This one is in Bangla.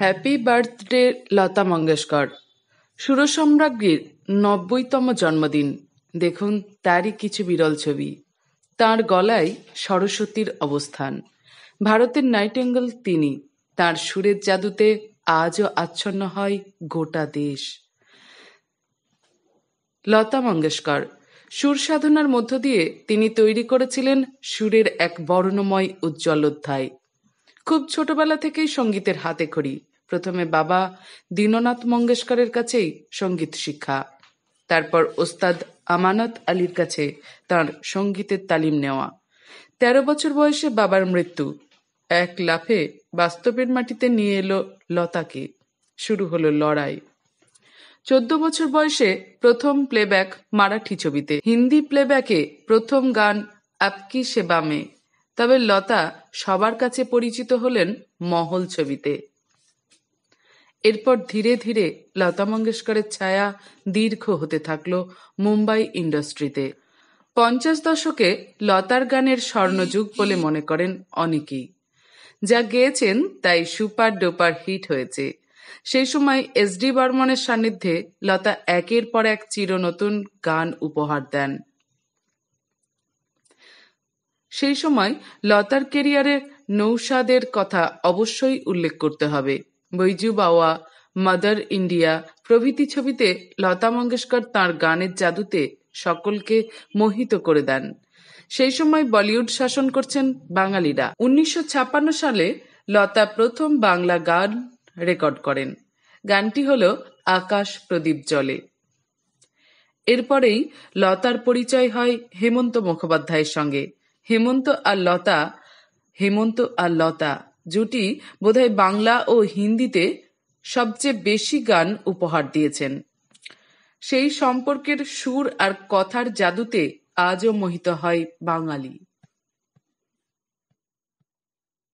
হ্যাপি বার্থডে লতা মঙ্গেশকর সুর সম্রাজ্ঞীর নব্বইতম জন্মদিন দেখুন তারই কিছু বিরল ছবি তার গলায় সরস্বতীর অবস্থান ভারতের নাইটেঙ্গল তিনি তার সুরের জাদুতে আজও আচ্ছন্ন হয় গোটা দেশ লতা মঙ্গেশকর সুর সাধনার মধ্য দিয়ে তিনি তৈরি করেছিলেন সুরের এক বর্ণময় উজ্জ্বল অধ্যায় খুব ছোটবেলা থেকেই সঙ্গীতের হাতে খড়ি প্রথমে বাবা দীননাথ মঙ্গেশকরের কাছেই সঙ্গীত শিক্ষা তারপর ওস্তাদ আমানত আলীর কাছে তার সঙ্গীতের তালিম নেওয়া তেরো বছর বয়সে বাবার মৃত্যু এক লাফে বাস্তবের মাটিতে নিয়ে এলো লতাকে শুরু হলো লড়াই চোদ্দ বছর বয়সে প্রথম প্লেব্যাক মারাঠি ছবিতে হিন্দি প্লেব্যাকে প্রথম গান আপকি সেবামে তবে লতা সবার কাছে পরিচিত হলেন মহল ছবিতে এরপর ধীরে ধীরে লতা মঙ্গেশকরের ছায়া দীর্ঘ হতে থাকল মুম্বাই ইন্ডাস্ট্রিতে পঞ্চাশ দশকে লতার গানের স্বর্ণযুগ বলে মনে করেন অনেকেই যা গেয়েছেন তাই সুপার ডোপার হিট হয়েছে সেই সময় এস ডি বর্মনের সান্নিধ্যে লতা একের পর এক চিরনতুন গান উপহার দেন সেই সময় লতার কেরিয়ারে নৌসাদের কথা অবশ্যই উল্লেখ করতে হবে বৈজু বাওয়া মাদার ইন্ডিয়া প্রভৃতি ছবিতে লতা মঙ্গেশকর তাঁর গানের জাদুতে সকলকে মোহিত করে দেন সেই সময় বলিউড শাসন করছেন বাঙালিরা উনিশশো সালে লতা প্রথম বাংলা গান রেকর্ড করেন গানটি হল আকাশ প্রদীপ জলে এরপরেই লতার পরিচয় হয় হেমন্ত মুখোপাধ্যায়ের সঙ্গে হেমন্ত আর লতা হেমন্ত আর লতা জুটি বোধহয় বাংলা ও হিন্দিতে সবচেয়ে বেশি গান উপহার দিয়েছেন সেই সম্পর্কের সুর আর কথার জাদুতে আজও মোহিত হয় বাঙালি